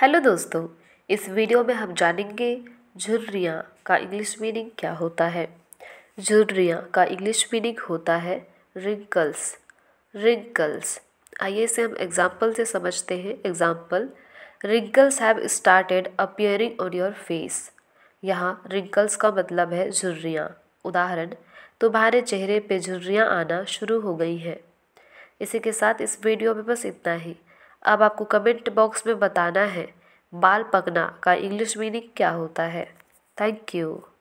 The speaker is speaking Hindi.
हेलो दोस्तों इस वीडियो में हम जानेंगे झुर्रियाँ का इंग्लिश मीनिंग क्या होता है झुर्रियाँ का इंग्लिश मीनिंग होता है रिंकल्स रिंकल्स आइए इसे हम एग्जाम्पल से समझते हैं example wrinkles have started appearing on your face यहाँ रिंकल्स का मतलब है झुर्रियाँ उदाहरण तुम्हारे चेहरे पे झुर्रियाँ आना शुरू हो गई हैं इसी के साथ इस वीडियो में बस इतना ही अब आपको कमेंट बॉक्स में बताना है बाल पकना का इंग्लिश मीनिंग क्या होता है थैंक यू